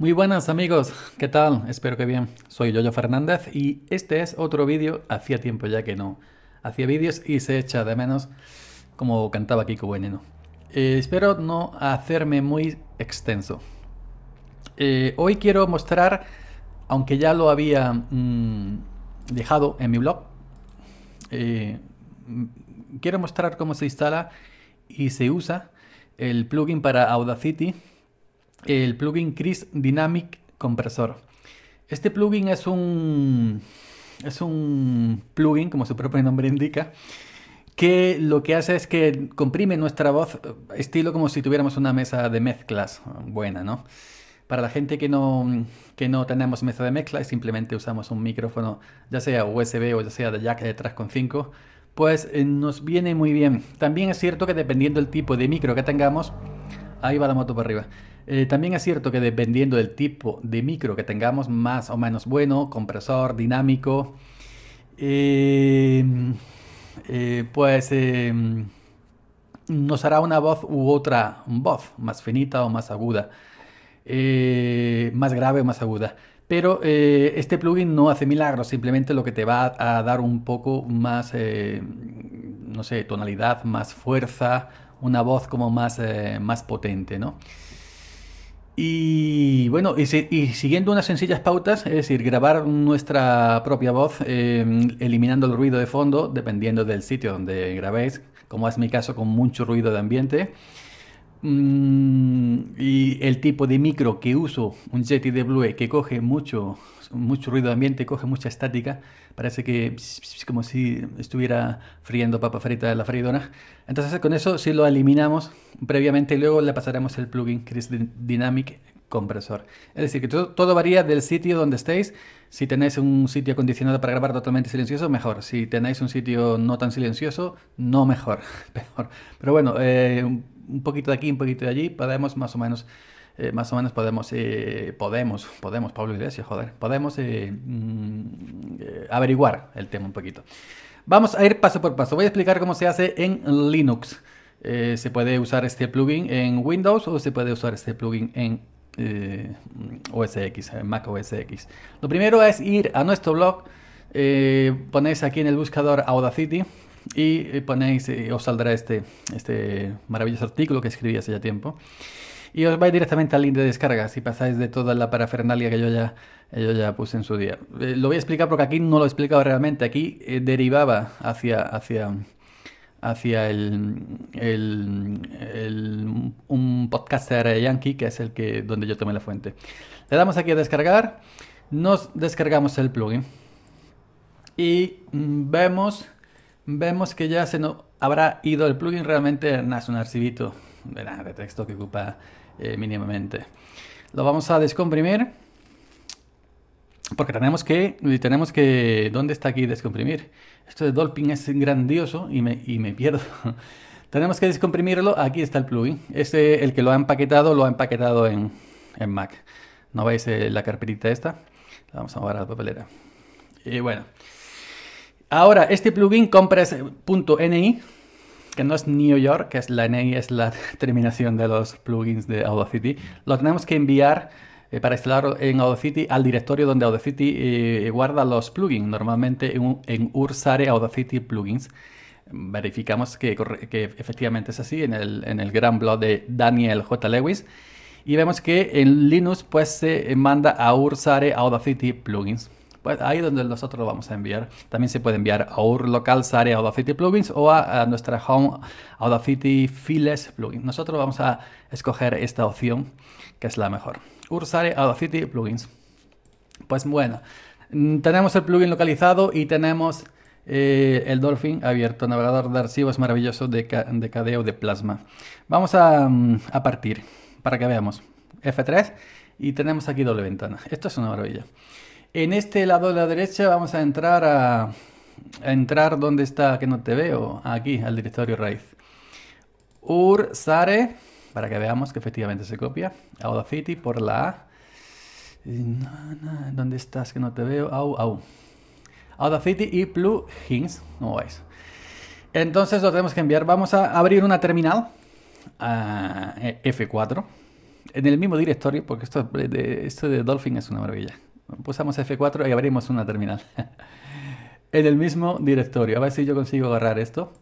Muy buenas amigos, ¿qué tal? Espero que bien. Soy Yoyo Fernández y este es otro vídeo, hacía tiempo ya que no hacía vídeos y se echa de menos como cantaba Kiko Veneno. Eh, espero no hacerme muy extenso. Eh, hoy quiero mostrar, aunque ya lo había mm, dejado en mi blog, eh, mm, quiero mostrar cómo se instala y se usa el plugin para Audacity el plugin Chris Dynamic Compressor. Este plugin es un, es un plugin, como su propio nombre indica, que lo que hace es que comprime nuestra voz, eh, estilo como si tuviéramos una mesa de mezclas eh, buena, ¿no? Para la gente que no, que no tenemos mesa de mezclas, simplemente usamos un micrófono, ya sea USB o ya sea de jack de 3.5, pues eh, nos viene muy bien. También es cierto que dependiendo del tipo de micro que tengamos, ahí va la moto para arriba. Eh, también es cierto que dependiendo del tipo de micro que tengamos, más o menos bueno, compresor, dinámico, eh, eh, pues em, nos hará una voz u otra voz, más finita o más aguda, más grave o más aguda. Pero este plugin no hace milagros, simplemente lo que te va a, dar un poco más, no sé, tonalidad, más fuerza, una voz como más, más potente, ¿no? Y bueno, y, siguiendo unas sencillas pautas, es decir, grabar nuestra propia voz, em, eliminando el ruido de fondo, dependiendo del sitio donde grabéis, como es mi caso con mucho ruido de ambiente. Mm, y el tipo de micro que uso, un Jetty de Blue, que coge mucho, mucho ruido ambiente, coge mucha estática, parece que es como si estuviera friendo papa frita de la freidora. Entonces con eso si lo eliminamos previamente luego le pasaremos el plugin Chris Dynamic Compressor. Es decir, que todo, todo varía del sitio donde estéis. Si tenéis un sitio acondicionado para grabar totalmente silencioso, mejor. Si tenéis un sitio no tan silencioso, no mejor, peor. Pero bueno, eh, un poquito de aquí, un poquito de allí, podemos más o menos, eh, más o menos podemos, eh, podemos, podemos, Pablo Iglesias, joder, podemos eh, mm, averiguar el tema un poquito. Vamos a ir paso por paso. Voy a explicar cómo se hace en Linux. se puede usar este plugin en Windows o se puede usar este plugin en OS X, en Mac OS X. Lo primero es ir a nuestro blog, ponéis aquí en el buscador Audacity, y eh, ponéis, eh, os saldrá este, este maravilloso artículo que escribí hace ya tiempo. Y os vais directamente al link de descarga si pasáis de toda la parafernalia que yo ya, yo ya puse en su día. Eh, lo voy a explicar porque aquí no lo he explicado realmente. Aquí derivaba hacia, hacia, hacia el, el, el, un podcaster yankee que es el que, donde yo tomé la fuente. Le damos aquí a descargar. Nos descargamos el plugin. Y mm, vemos Vemos que ya se no habrá ido el plugin, realmente nace un archivito de texto que ocupa eh, mínimamente. Lo vamos a descomprimir porque tenemos que, tenemos que, ¿dónde está aquí descomprimir? Esto de Dolphin es grandioso y me, y me pierdo. tenemos que descomprimirlo, aquí está el plugin. Este, el que lo ha empaquetado, lo ha empaquetado en, en Mac. ¿No veis eh, la carpetita esta? La vamos a mover a la papelera. Y bueno, Ahora, este plugin compres.ni, que no es New York, que es la NI, es la terminación de los plugins de Audacity. Lo tenemos que enviar eh, para instalarlo en Audacity al directorio donde Audacity eh, guarda los plugins, normalmente en, Ursare Audacity Plugins verificamos que, efectivamente es así en el, gran blog de Daniel J. Lewis. Y vemos que en Linux pues se manda a Ursare Audacity Plugins pues ahí donde nosotros lo vamos a enviar. También se puede enviar a UR local, Audacity Plugins o a, nuestra home Audacity Files Plugins. Nosotros vamos a escoger esta opción que es la mejor. UR Audacity Plugins. Pues bueno, mm, tenemos el plugin localizado y tenemos eh, el Dolphin abierto, navegador de archivos maravilloso de, KDE o de plasma. Vamos mm, a partir para que veamos. F3 y tenemos aquí doble ventana. Esto es una maravilla. En este lado de la derecha vamos a entrar a, entrar donde está que no te veo, aquí al directorio raíz. Ur sare para que veamos que efectivamente se copia. Audacity por la A. ¿Dónde estás que no te veo? Au, Audacity y plugins, como vais. Entonces lo tenemos que enviar. Vamos a abrir una terminal ah, F4 en el mismo directorio, porque esto de, esto de Dolphin es una maravilla. Pulsamos F4 y abrimos una terminal. en el mismo directorio. A ver si yo consigo agarrar esto.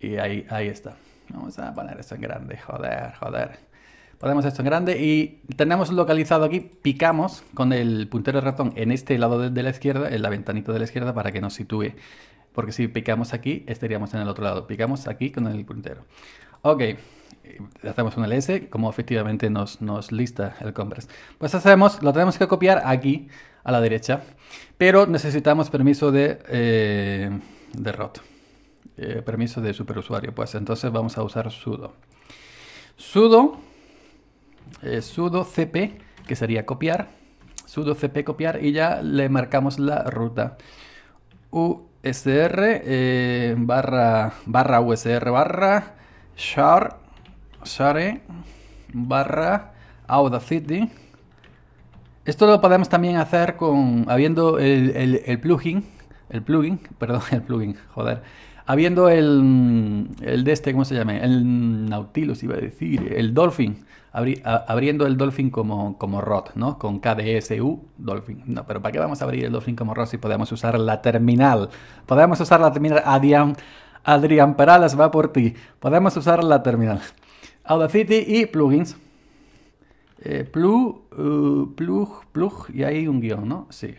Y ahí, ahí está. Vamos a poner esto en grande. Joder, joder. Ponemos esto en grande y tenemos localizado aquí. Picamos con el puntero de ratón en este lado de, la izquierda, en la ventanita de la izquierda, para que nos sitúe. Porque si picamos aquí, estaríamos en el otro lado. Picamos aquí con el puntero. Ok, hacemos un ls, como efectivamente nos, nos lista el compress. Pues hacemos, lo tenemos que copiar aquí a la derecha. Pero necesitamos permiso de, eh, de root. Eh, permiso de superusuario. Pues entonces vamos a usar sudo. Sudo, eh, sudo cp, que sería copiar. Sudo cp copiar y ya le marcamos la ruta. usr barra, barra usr barra share, share barra audacity esto lo podemos también hacer con, habiendo el, plugin, el plugin, perdón, el plugin, joder, habiendo el, el, de este, ¿cómo se llama? El Nautilus, iba a decir, el Dolphin, abriendo el Dolphin como, como ROT, ¿no? Con KDSU Dolphin. No, pero ¿para qué vamos a abrir el Dolphin como ROT si podemos usar la terminal? Podemos usar la terminal, Adrián, Adrián Perales va por ti. Podemos usar la terminal. Audacity y plugins. Eh, eh, plug, plug, y ahí un guión, ¿no? Sí,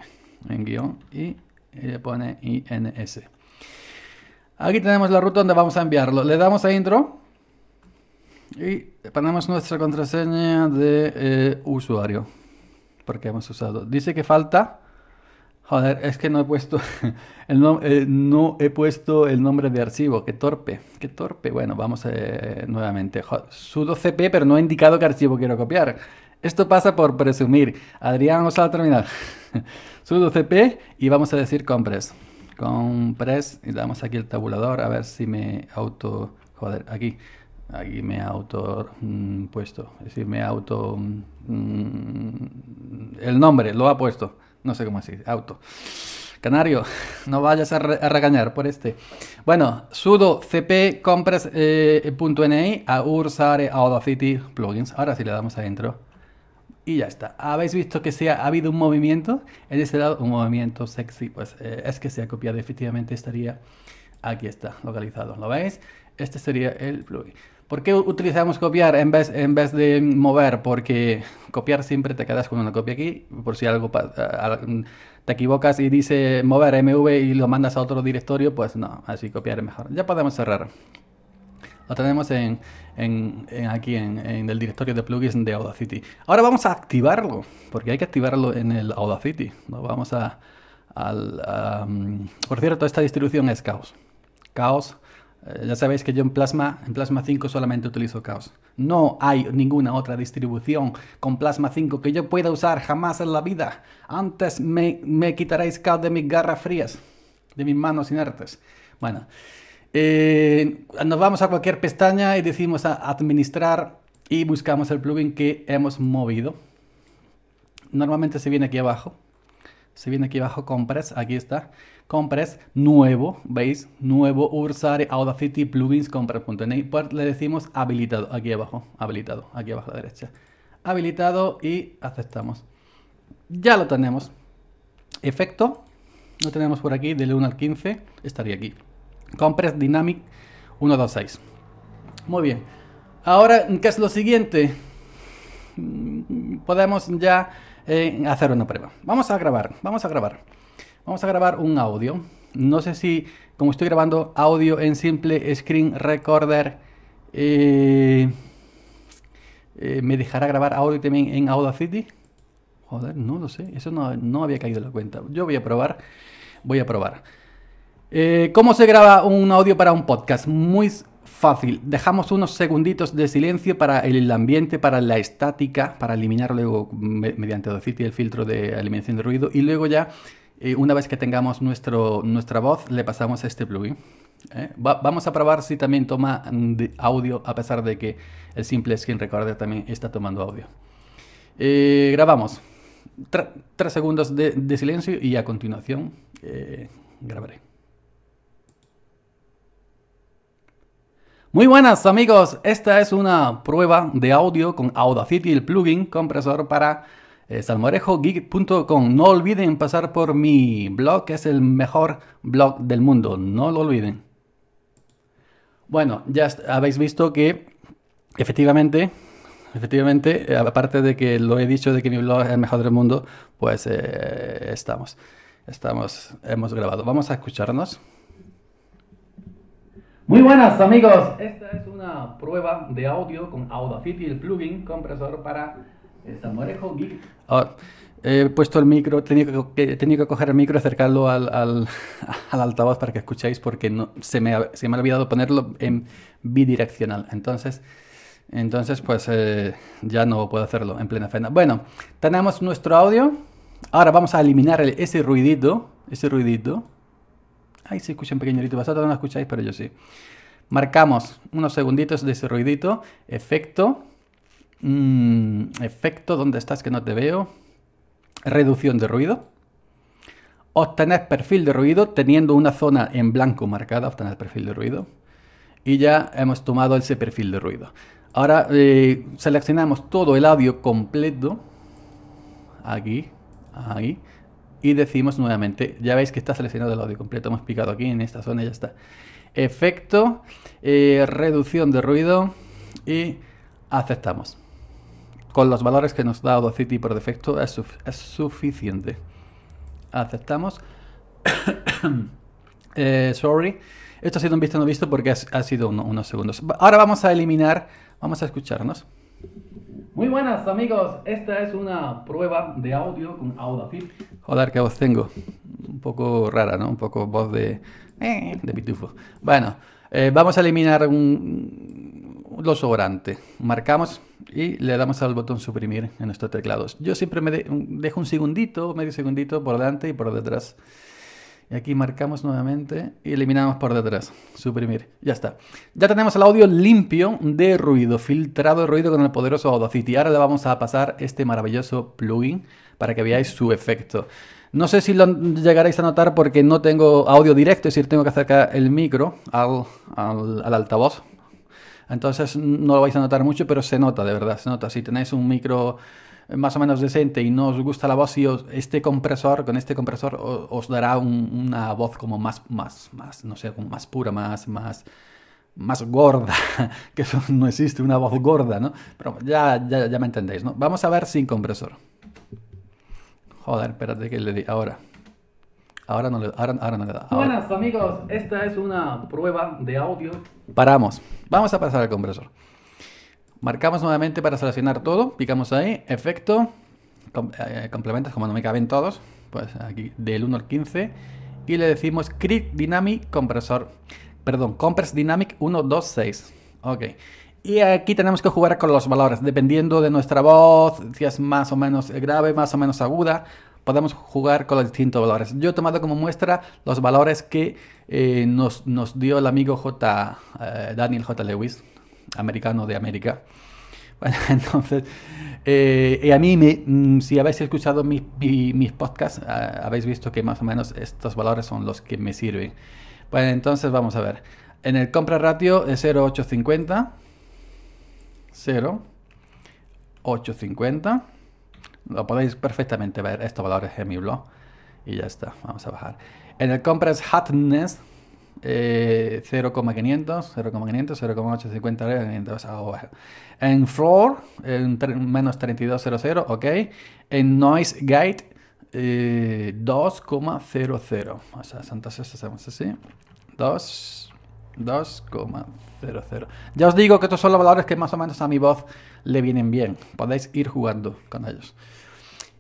un guión y, le pone INS. Aquí tenemos la ruta donde vamos a enviarlo. Le damos a intro y ponemos nuestra contraseña de eh, usuario porque hemos usado. Dice que falta Joder, es que no he puesto el eh, no, he puesto el nombre de archivo. Qué torpe, qué torpe. Bueno, vamos eh, nuevamente. sudo cp, pero no he indicado qué archivo quiero copiar. Esto pasa por presumir. Adrián, vamos a terminar sudo cp y vamos a decir compress. Compress y damos aquí el tabulador a ver si me auto... Joder, aquí. Aquí me auto mm, puesto. Es decir, me auto... Mm, el nombre lo ha puesto no sé cómo decir, auto. Canario, no vayas a, regañar por este. Bueno, sudo cp compras eh, a ursare Audacity plugins. Ahora sí le damos adentro. Y ya está. ¿Habéis visto que se ha, habido un movimiento? En ese lado, un movimiento sexy. Pues eh, es que se ha copiado. Efectivamente estaría... Aquí está, localizado. ¿Lo veis? Este sería el plugin. ¿Por qué utilizamos copiar en vez, en vez de mover? Porque copiar siempre te quedas con una copia aquí, por si algo te equivocas y dice mover MV y lo mandas a otro directorio, pues no, así copiar es mejor. Ya podemos cerrar. Lo tenemos en, aquí en, el directorio de plugins de Audacity. Ahora vamos a activarlo, porque hay que activarlo en el Audacity. Vamos a... Al, por cierto, esta distribución es caos. Chaos eh, ya sabéis que yo en Plasma, en Plasma 5 solamente utilizo Chaos. No hay ninguna otra distribución con Plasma 5 que yo pueda usar jamás en la vida. Antes me, me quitaréis Chaos de mis garras frías, de mis manos inertes. Bueno, eh, nos vamos a cualquier pestaña y decimos a administrar y buscamos el plugin que hemos movido. Normalmente se viene aquí abajo. Se viene aquí abajo, compras, aquí está. Compress, nuevo, ¿veis? Nuevo Ursare Audacity plugins compras.net. Pues le decimos habilitado, aquí abajo, habilitado, aquí abajo a la derecha. Habilitado y aceptamos. Ya lo tenemos. Efecto, lo tenemos por aquí, del 1 al 15, estaría aquí. Compres Dynamic 126. Muy bien. Ahora, ¿qué es lo siguiente? Mm, podemos ya eh, hacer una prueba. Vamos a grabar, vamos a grabar. Vamos a grabar un audio. No sé si, como estoy grabando audio en simple screen recorder, eh, eh, me dejará grabar audio también en Audacity. Joder, no lo sé. Eso no, había caído en la cuenta. Yo voy a probar. Voy a probar. Eh, ¿Cómo se graba un audio para un podcast? Muy fácil. Dejamos unos segunditos de silencio para el ambiente, para la estática, para eliminarlo luego mediante Audacity el filtro de eliminación de ruido y luego ya una vez que tengamos nuestro, nuestra voz, le pasamos este plugin. ¿eh? vamos a probar si también toma mm, audio, a pesar de que el simple skin recorder también está tomando audio. Eh, grabamos. tres segundos de, silencio y a continuación eh, grabaré. Muy buenas amigos, esta es una prueba de audio con Audacity, el plugin compresor para eh, salmorejogeek.com. No olviden pasar por mi blog, que es el mejor blog del mundo. No lo olviden. Bueno, ya habéis visto que efectivamente, efectivamente, eh, aparte de que lo he dicho de que mi blog es el mejor del mundo, pues eh, estamos, estamos, hemos grabado. Vamos a escucharnos. Muy buenas amigos, esta es una prueba de audio con Audacity, el plugin compresor para Ah, he puesto el micro, he tenido que, coger el micro y acercarlo al, altavoz para que escuchéis porque se, me, ha olvidado ponerlo en bidireccional. Entonces, entonces pues eh, ya no puedo hacerlo en plena cena. Bueno, tenemos nuestro audio. Ahora vamos a eliminar ese ruidito, ese ruidito. Ahí se escucha un pequeño Vosotros no lo escucháis, pero yo sí. Marcamos unos segunditos de ese ruidito. Efecto. Mm, efecto, ¿dónde estás que no te veo? Reducción de ruido. Obtener perfil de ruido teniendo una zona en blanco marcada, obtener perfil de ruido. Y ya hemos tomado ese perfil de ruido. Ahora eh, seleccionamos todo el audio completo. Aquí, ahí. Y decimos nuevamente, ya veis que está seleccionado el audio completo. Hemos picado aquí en esta zona y ya está. Efecto, eh, reducción de ruido y aceptamos con los valores que nos da Audacity por defecto es, suficiente. Aceptamos. Eh, sorry. Esto ha sido un visto no visto porque ha sido unos segundos. Ahora vamos a eliminar, vamos a escucharnos. Muy buenas amigos, esta es una prueba de audio con Audacity. Joder, qué voz tengo. Un poco rara, ¿no? Un poco voz de, eh. de pitufo. Bueno, eh, vamos a eliminar un, lo sobrante. Marcamos y le damos al botón suprimir en nuestros teclados. Yo siempre me dejo un segundito, medio segundito por delante y por detrás. Y aquí marcamos nuevamente y eliminamos por detrás. Suprimir. Ya está. Ya tenemos el audio limpio de ruido, filtrado de ruido con el poderoso Audacity. Ahora le vamos a pasar este maravilloso plugin para que veáis su efecto. No sé si lo llegaréis a notar porque no tengo audio directo, es decir, tengo que acercar el micro al altavoz entonces no lo vais a notar mucho, pero se nota, de verdad, se nota. Si tenéis un micro eh, más o menos decente y no os gusta la voz y este compresor, con este compresor os, dará una voz como más, más, más, no sé, como más pura, más, más, más gorda, que eso no existe una voz gorda, ¿no? Pero ya, ya, ya me entendéis, ¿no? Vamos a ver sin compresor. Joder, espérate que le di ahora. Ahora no le, da. Buenas amigos, esta es una prueba de audio. Paramos. Vamos a pasar al compresor. Marcamos nuevamente para seleccionar todo. Picamos ahí. Efecto. Eh, complementos, como no me caben todos. Pues aquí del 1 al 15. Y le decimos Crit Dynamic Compresor. Perdón, Compress Dynamic 126. Ok. Y aquí tenemos que jugar con los valores, dependiendo de nuestra voz, si es más o menos grave, más o menos aguda. Podemos jugar con los distintos valores. Yo he tomado como muestra los valores que eh, nos, dio el amigo J, eh, Daniel J. Lewis, americano de América. Bueno, entonces, eh, y a mí, mm, si habéis escuchado mis, podcasts, ah, habéis visto que más o menos estos valores son los que me sirven. Bueno, entonces vamos a ver. En el compra ratio es 0,850. 0,850. Lo podéis perfectamente ver, estos valores en mi blog. Y ya está, vamos a bajar. En el compress hotness, 0,500, 0,500, 0,850, En floor, en menos 3200, ok. En noise gate, 2,00. Eh, o sea, entonces hacemos así. 2, 2,00. Ya os digo que estos son los valores que más o menos a mi voz le vienen bien. Podéis ir jugando con ellos.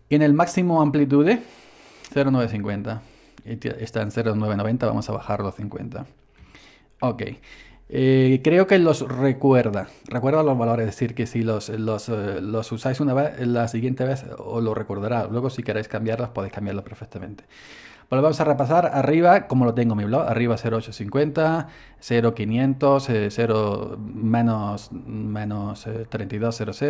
en el máximo amplitud, 0,950. Está en 0,990, vamos a bajarlo los 50. Ok. Eh, creo que los recuerda. Recuerda los valores, es decir, que si los, eh, los usáis una vez, la siguiente vez os lo recordará. Luego, si queréis cambiarlos, podéis cambiarlos perfectamente. Vamos a repasar arriba, como lo tengo mi blog, arriba 0850, 0500, 0 menos, menos 3200,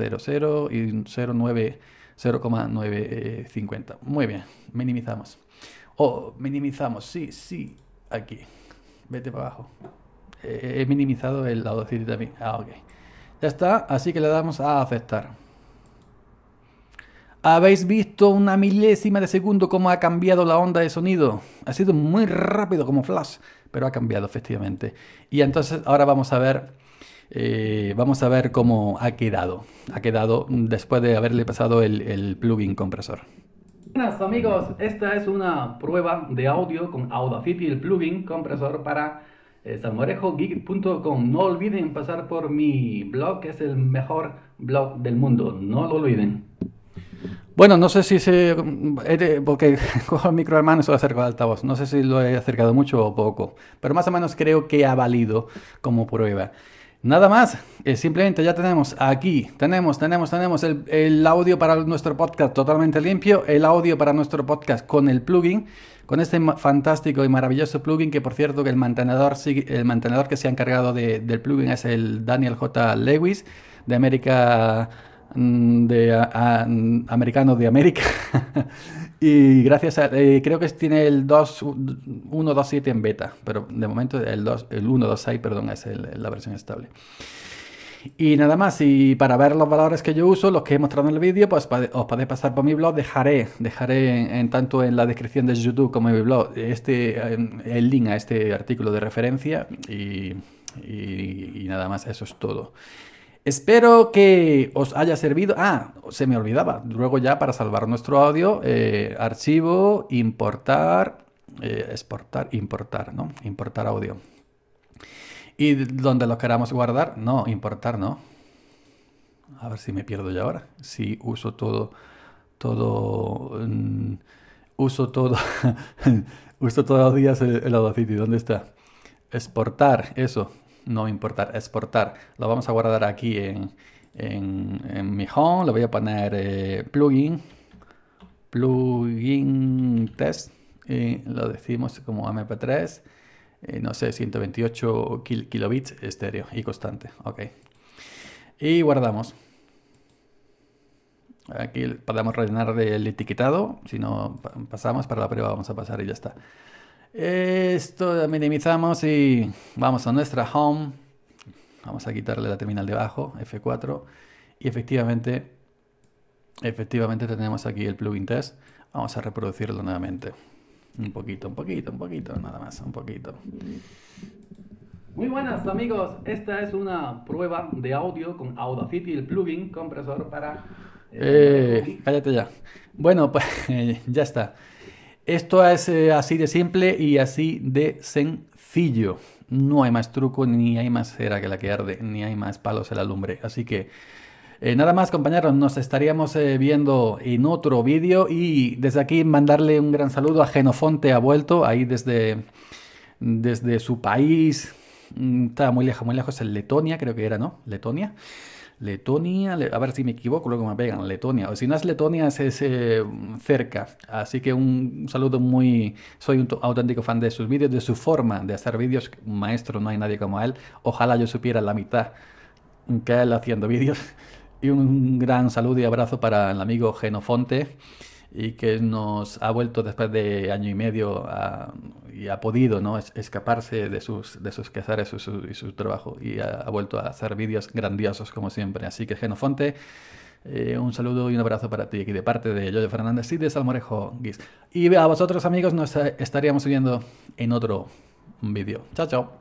eh, 200 y 0,950. Muy bien, minimizamos. O oh, minimizamos, sí, sí, aquí. Vete para abajo. Eh, he minimizado el lado audacity también. Ah, ok. Ya está, así que le damos a aceptar. Habéis visto una milésima de segundo cómo ha cambiado la onda de sonido. Ha sido muy rápido como flash, pero ha cambiado efectivamente. Y entonces ahora vamos a ver, eh, vamos a ver cómo ha quedado. Ha quedado después de haberle pasado el, plugin compresor. Buenas amigos, esta es una prueba de audio con Audacity, el plugin compresor para eh, salmorejogeek.com. No olviden pasar por mi blog, que es el mejor blog del mundo. No lo olviden. Bueno, no sé si se... Eh, porque cojo el micro y se lo acerco al altavoz. No sé si lo he acercado mucho o poco, pero más o menos creo que ha valido como prueba. Nada más, eh, simplemente ya tenemos aquí, tenemos, tenemos, tenemos el, audio para nuestro podcast totalmente limpio, el audio para nuestro podcast con el plugin, con este fantástico y maravilloso plugin que por cierto que el mantenedor, el mantenedor que se ha encargado del plugin es el Daniel J. Lewis de América Mm, de a, mm, americanos de América. y gracias eh, creo que tiene el 2, 1.2.7 en beta, pero de momento el, 1.2.6, perdón, es la versión estable. Y nada más, y para ver los valores que yo uso, los que he mostrado en el vídeo, pues os podéis pasar por mi blog, dejaré, dejaré en, tanto en la descripción de YouTube como en mi blog este, em, el link a este artículo de referencia y nada más, eso es todo. Espero que os haya servido. Ah, se me olvidaba. Luego ya para salvar nuestro audio, eh, archivo, importar, eh, exportar, importar, ¿no? Importar audio. Y dónde lo queramos guardar, no, importar, ¿no? A ver si me pierdo ya ahora. Si uso todo, todo, mm, uso todo, uso todos los días el Audacity. ¿Dónde está? Exportar, eso no importar, exportar. Lo vamos a guardar aquí en, mi home. Le voy a poner eh, plugin, plugin test y lo decimos como mp3. Eh, no sé, 128 kilobits estéreo y constante. Ok. Y guardamos. Aquí podemos rellenar el etiquetado. Si no pasamos para la prueba, vamos a pasar y ya está. Esto minimizamos y vamos a nuestra home. Vamos a quitarle la terminal de abajo, F4. Y efectivamente, efectivamente tenemos aquí el plugin test. Vamos a reproducirlo nuevamente. Un poquito, un poquito, un poquito, nada más, un poquito. Muy buenas amigos, esta es una prueba de audio con Audacity, el plugin compresor para... Eh, cállate ya. Bueno, pues ya está. Esto es eh, así de simple y así de sencillo. No hay más truco, ni hay más cera que la que arde, ni hay más palos en la lumbre. Así que eh, nada más compañeros, nos estaríamos eh, viendo en otro vídeo y desde aquí mandarle un gran saludo a Genofonte, ha vuelto ahí desde, desde su país, mm, estaba muy lejos, muy lejos, en Letonia creo que era, ¿no? Letonia. Letonia, a ver si me equivoco, luego me pegan, Letonia. O si no es Letonia, es, eh, cerca. Así que un saludo muy... Soy un auténtico fan de sus vídeos, de su forma de hacer vídeos. Maestro, no hay nadie como él. Ojalá yo supiera la mitad que él haciendo vídeos. Y un gran saludo y abrazo para el amigo Genofonte y que nos ha vuelto después de año y medio y ha podido ¿no? escaparse de sus, de sus y su, trabajo y ha, vuelto a hacer vídeos grandiosos como siempre. Así que Genofonte, eh, un saludo y un abrazo para ti aquí de parte de Jojo Fernández y de Salmorejo Guis. Y a vosotros amigos nos eh, estaríamos viendo en otro vídeo. Chao, chao.